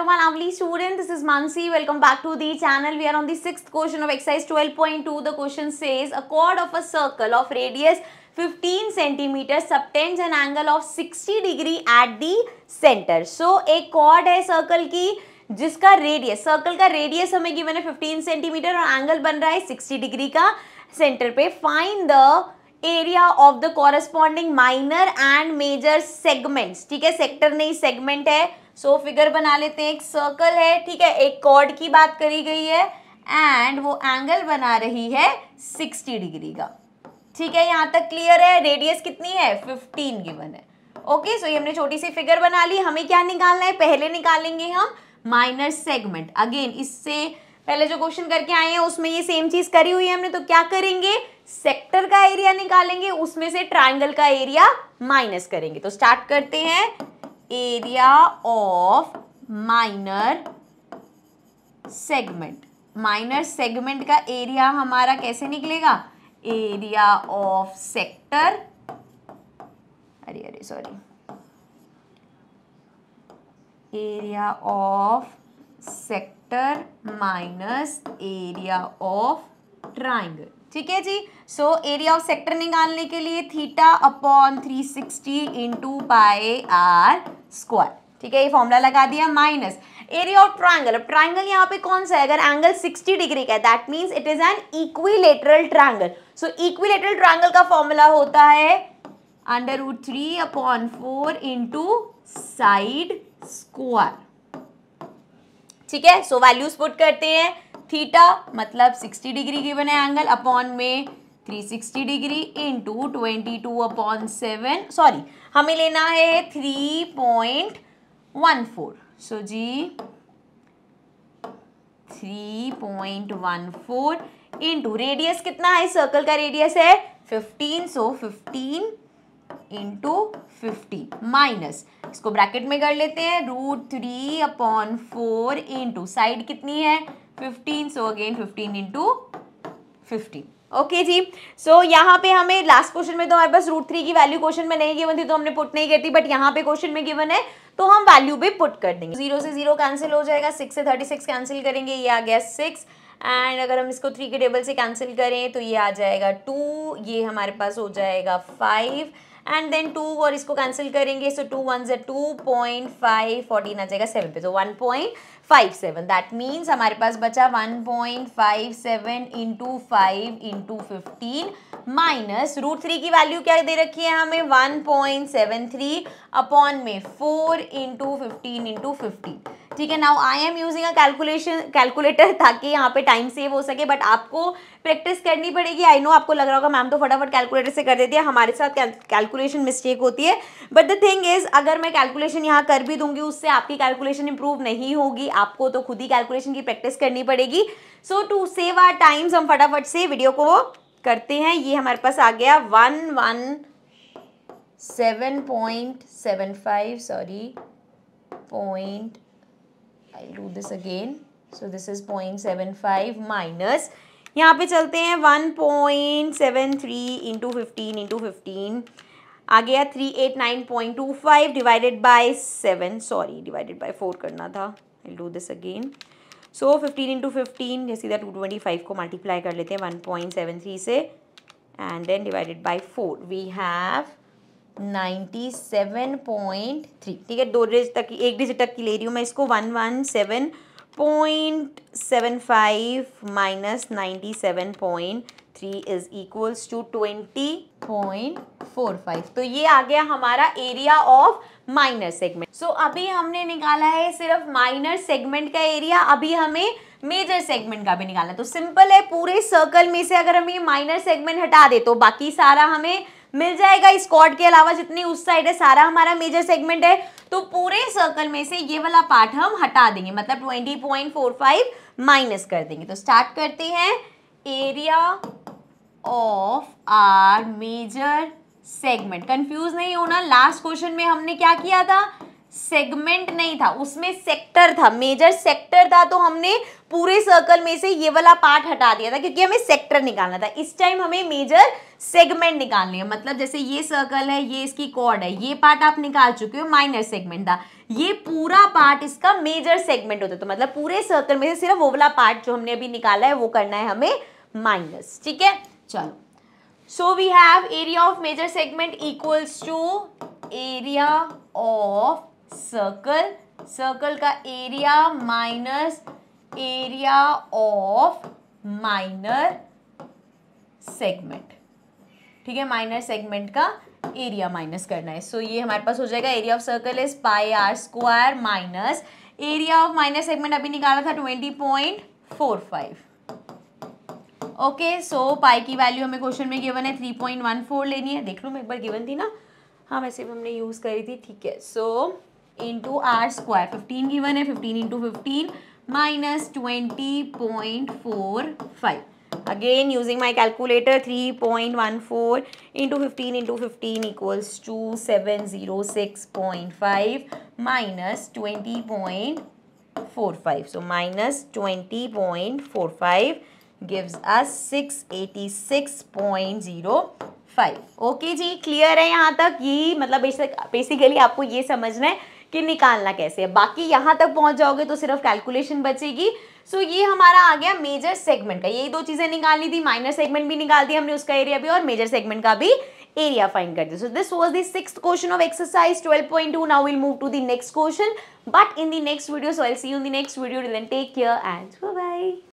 Hello my lovely student, this is Mansi. Welcome back to the channel. We are on the sixth question of exercise 12.2. The question says, a chord of a circle of radius 15 centimeters subtends an angle of 60 degree at the center. So, एक chord है circle की जिसका radius circle का radius हमें given है 15 centimetre और angle बन रहा है 60 डिग्री का सेंटर पे find the area of the corresponding minor and major segments ठीक है सेक्टर नहीं सेगमेंट है सो so, फिगर बना लेते हैं एक सर्कल है ठीक है एक कॉर्ड की बात करी गई है एंड वो एंगल बना रही है सिक्सटी डिग्री का ठीक है यहाँ तक क्लियर है रेडियस कितनी है फिफ्टीन गिवन है ओके सो ये हमने छोटी सी फिगर बना ली हमें क्या निकालना है पहले निकालेंगे हम माइनर सेगमेंट अगेन इससे पहले जो क्वेश्चन करके आए हैं उसमें ये सेम चीज करी हुई है हमने तो क्या करेंगे सेक्टर का एरिया निकालेंगे उसमें से ट्राइंगल का एरिया माइनस करेंगे तो स्टार्ट करते हैं area of minor segment minor segment का एरिया हमारा कैसे निकलेगा एरिया ऑफ सेक्टर अरे अरे sorry area of sector minus area of triangle ठीक है जी सो एरिया ऑफ सेक्टर निकालने के लिए theta upon three sixty into pi R square ठीक है ये फॉर्मूला लगा दिया माइनस एरिया ऑफ ट्राइंगल अब ट्राइंगल यहाँ पे कौन सा है अगर एंगल 60 डिग्री का है that means it is an equilateral triangle so equilateral triangle का फॉर्मूला होता है under root three upon four into side square ठीक है सो वैल्यूज पुट करते हैं थीटा मतलब 60 डिग्री की बने एंगल अपॉन में 360 degree into twenty two upon seven sorry हमें लेना है 3.14 पॉइंट सो जी 3.14 पॉइंट इन टू रेडियस कितना है सर्कल का रेडियस है 15 so so 15 into fifteen minus इसको ब्रैकेट में कर लेते हैं root three upon four into side कितनी है fifteen so again fifteen into fifteen okay जी सो so, यहाँ पे हमें लास्ट क्वेश्चन में तो हमारे पास रूट थ्री की वैल्यू क्वेश्चन में नहीं गिवन थी तो हमने पुट नहीं करती बट यहाँ पे क्वेश्चन में गिवन है तो हम वैल्यू भी पुट कर देंगे जीरो से जीरो कैंसिल हो जाएगा सिक्स से थर्टी सिक्स कैंसिल करेंगे ये आ गया सिक्स एंड अगर हम इसको थ्री के टेबल से कैंसिल करें तो ये आ जाएगा टू ये हमारे पास हो जाएगा फाइव एंड देन टू और इसको कैंसिल करेंगे सो टू वन से टू पॉइंट फाइव फोर्टीन आ जाएगा सेवन पे तो one point five seven that means हमारे पास बचा one point five seven into five into fifteen minus root three की वैल्यू क्या दे रखी है हमें one point seven three upon में four into fifteen into fifteen ठीक है now I am using a calculation calculator ताकि यहाँ पे टाइम सेव हो सके बट आपको प्रैक्टिस करनी पड़ेगी आई नो आपको लग रहा होगा मैम तो फटाफट कैलकुलेटर से कर देती है हमारे साथ कैलकुलेशन मिस्टेक होती है बट द थिंग इज़ अगर मैं कैलकुलेशन यहाँ कर भी दूंगी उससे आपकी कैलकुलेशन इंप्रूव नहीं होगी आपको तो खुद ही कैलकुलेशन की प्रैक्टिस करनी पड़ेगी so to save our times हम फटाफट से वीडियो को करते हैं ये हमारे पास आ गया one one seven point seven five sorry point I'll do this again. So this is 0.75 minus. यहाँ पे चलते हैं 1.73 point seven three into fifteen into fifteen आ गया 389.25 divided by seven sorry divided by four करना था I do this again so fifteen into fifteen जैसे इधर टू ट्वेंटी फाइव को मल्टीप्लाई कर लेते हैं वन पॉइंट सेवन थ्री से and then divided by four we have ninety seven point three ठीक है दो डिजिट तक की एक डिजिट तक की ले रही हूँ मैं इसको one one seven point seven five minus ninety seven point three is equals to twenty point four five तो ये आ गया हमारा area of minor segment so अभी हमने निकाला है सिर्फ माइनर सेगमेंट का एरिया अभी हमें मेजर सेगमेंट का भी निकालना है तो सिंपल है पूरे सर्कल में से अगर हम ये माइनर सेगमेंट हटा दे तो बाकी सारा हमें मिल जाएगा इस कॉर्ड के अलावा जितनी उस साइड है सारा हमारा मेजर सेगमेंट है तो पूरे सर्कल में से ये वाला पार्ट हम हटा देंगे मतलब 20.45 माइनस कर देंगे तो स्टार्ट करते हैं area of our major segment confuse नहीं होना लास्ट क्वेश्चन में हमने क्या किया था सेगमेंट नहीं था उसमें सेक्टर था मेजर सेक्टर था तो हमने पूरे सर्कल में से ये वाला पार्ट हटा दिया था क्योंकि हमें सेक्टर निकालना था इस टाइम हमें मेजर सेगमेंट निकालने है मतलब जैसे ये सर्कल है ये इसकी कॉर्ड है ये पार्ट आप निकाल चुके हो माइनर सेगमेंट था ये पूरा पार्ट इसका मेजर सेगमेंट होता था तो मतलब पूरे सर्कल में से सिर्फ वो वाला पार्ट जो हमने अभी निकाला है वो करना है हमें माइनस ठीक है चलो so we have area of major segment equals to area of circle circle का area minus area of minor segment ठीक है माइनर सेगमेंट का एरिया माइनस करना है सो so, ये हमारे पास हो जाएगा area of circle is pi r square minus area of minor segment अभी निकाला था twenty point four five okay so pi की वैल्यू हमें क्वेश्चन में गिवन है थ्री पॉइंट वन फोर लेनी है देख लो मैं एक बार गिवन थी ना हाँ वैसे भी हमने यूज़ करी थी ठीक है so so, into r square fifteen one है fifteen into fifteen minus twenty point four five five minus twenty point four five so minus twenty point four five gives us six eighty six point zero five okay जी clear है यहाँ तक ये मतलब basic basically आपको ये समझना है कि निकालना कैसे है बाकी यहाँ तक पहुंच जाओगे तो सिर्फ कैलकुलेशन बचेगी सो ये हमारा आ गया मेजर सेगमेंट का यही दो चीज़ें निकालनी थी माइनर सेगमेंट भी निकाल दी हमने उसका एरिया भी और मेजर सेगमेंट का भी एरिया फाइंड कर दिया so this was this question of exercise twelve point two now will move to the next question but in the next video so I'll see you in next video take care and